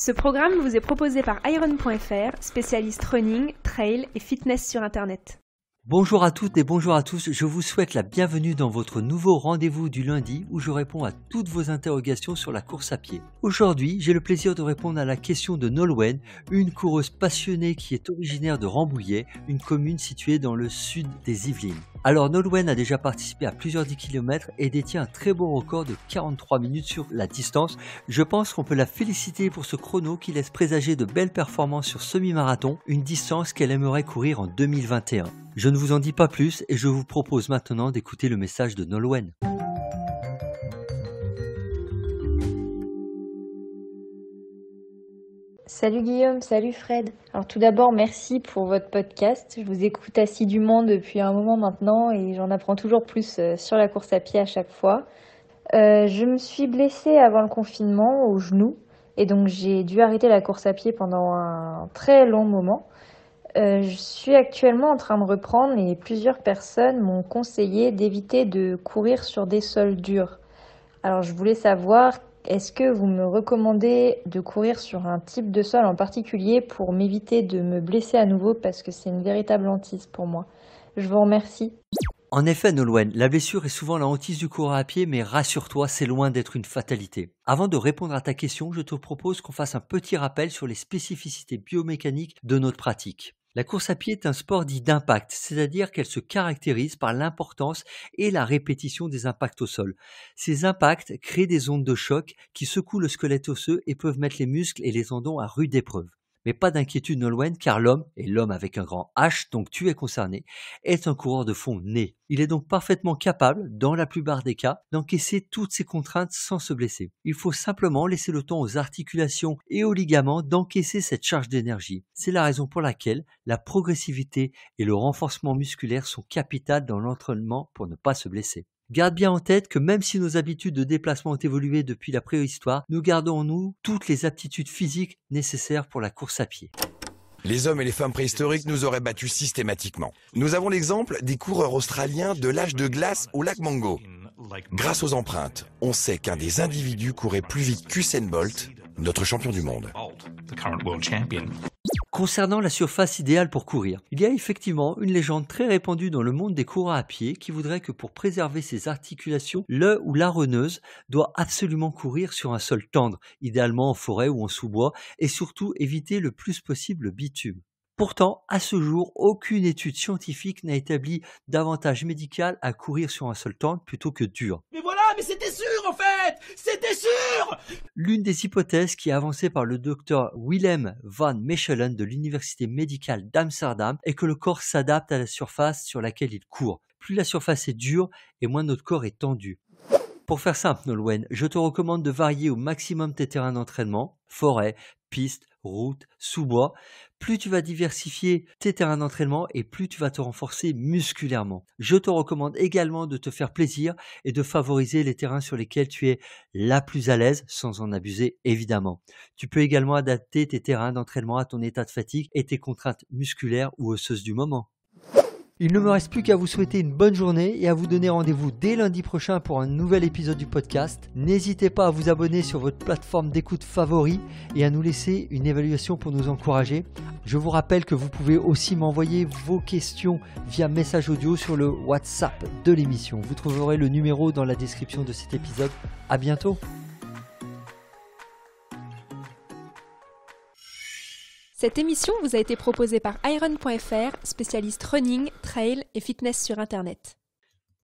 Ce programme vous est proposé par iron.fr, spécialiste running, trail et fitness sur Internet. Bonjour à toutes et bonjour à tous, je vous souhaite la bienvenue dans votre nouveau rendez-vous du lundi où je réponds à toutes vos interrogations sur la course à pied. Aujourd'hui, j'ai le plaisir de répondre à la question de Nolwen, une coureuse passionnée qui est originaire de Rambouillet, une commune située dans le sud des Yvelines. Alors Nolwenn a déjà participé à plusieurs 10 km et détient un très bon record de 43 minutes sur la distance. Je pense qu'on peut la féliciter pour ce chrono qui laisse présager de belles performances sur semi-marathon, une distance qu'elle aimerait courir en 2021. Je ne vous en dis pas plus et je vous propose maintenant d'écouter le message de Nolwenn. Salut Guillaume, salut Fred. Alors tout d'abord, merci pour votre podcast. Je vous écoute assidûment depuis un moment maintenant et j'en apprends toujours plus euh, sur la course à pied à chaque fois. Euh, je me suis blessée avant le confinement au genou et donc j'ai dû arrêter la course à pied pendant un très long moment. Euh, je suis actuellement en train de reprendre et plusieurs personnes m'ont conseillé d'éviter de courir sur des sols durs. Alors je voulais savoir est-ce que vous me recommandez de courir sur un type de sol en particulier pour m'éviter de me blesser à nouveau parce que c'est une véritable hantise pour moi Je vous remercie. En effet, Nolwenn, la blessure est souvent la hantise du courant à pied, mais rassure-toi, c'est loin d'être une fatalité. Avant de répondre à ta question, je te propose qu'on fasse un petit rappel sur les spécificités biomécaniques de notre pratique. La course à pied est un sport dit d'impact, c'est-à-dire qu'elle se caractérise par l'importance et la répétition des impacts au sol. Ces impacts créent des ondes de choc qui secouent le squelette osseux et peuvent mettre les muscles et les tendons à rude épreuve. Mais pas d'inquiétude loin car l'homme, et l'homme avec un grand H, donc tu es concerné, est un coureur de fond né. Il est donc parfaitement capable, dans la plupart des cas, d'encaisser toutes ces contraintes sans se blesser. Il faut simplement laisser le temps aux articulations et aux ligaments d'encaisser cette charge d'énergie. C'est la raison pour laquelle la progressivité et le renforcement musculaire sont capitales dans l'entraînement pour ne pas se blesser. Garde bien en tête que même si nos habitudes de déplacement ont évolué depuis la préhistoire, nous gardons en nous toutes les aptitudes physiques nécessaires pour la course à pied. Les hommes et les femmes préhistoriques nous auraient battus systématiquement. Nous avons l'exemple des coureurs australiens de l'âge de glace au lac Mango. Grâce aux empreintes, on sait qu'un des individus courait plus vite qu'Usain Bolt, notre champion du monde. Concernant la surface idéale pour courir, il y a effectivement une légende très répandue dans le monde des coureurs à pied qui voudrait que pour préserver ses articulations, le ou la reneuse doit absolument courir sur un sol tendre, idéalement en forêt ou en sous-bois, et surtout éviter le plus possible le bitume. Pourtant, à ce jour, aucune étude scientifique n'a établi d'avantage médical à courir sur un seul temps plutôt que dur. Mais voilà, mais c'était sûr en fait C'était sûr L'une des hypothèses qui est avancée par le docteur Willem van Mechelen de l'université médicale d'Amsterdam est que le corps s'adapte à la surface sur laquelle il court. Plus la surface est dure et moins notre corps est tendu. Pour faire simple, Nolwenn, je te recommande de varier au maximum tes terrains d'entraînement, forêt, piste, route, sous-bois, plus tu vas diversifier tes terrains d'entraînement et plus tu vas te renforcer musculairement. Je te recommande également de te faire plaisir et de favoriser les terrains sur lesquels tu es la plus à l'aise, sans en abuser évidemment. Tu peux également adapter tes terrains d'entraînement à ton état de fatigue et tes contraintes musculaires ou osseuses du moment. Il ne me reste plus qu'à vous souhaiter une bonne journée et à vous donner rendez-vous dès lundi prochain pour un nouvel épisode du podcast. N'hésitez pas à vous abonner sur votre plateforme d'écoute favori et à nous laisser une évaluation pour nous encourager. Je vous rappelle que vous pouvez aussi m'envoyer vos questions via message audio sur le WhatsApp de l'émission. Vous trouverez le numéro dans la description de cet épisode. À bientôt! Cette émission vous a été proposée par Iron.fr, spécialiste running, trail et fitness sur Internet.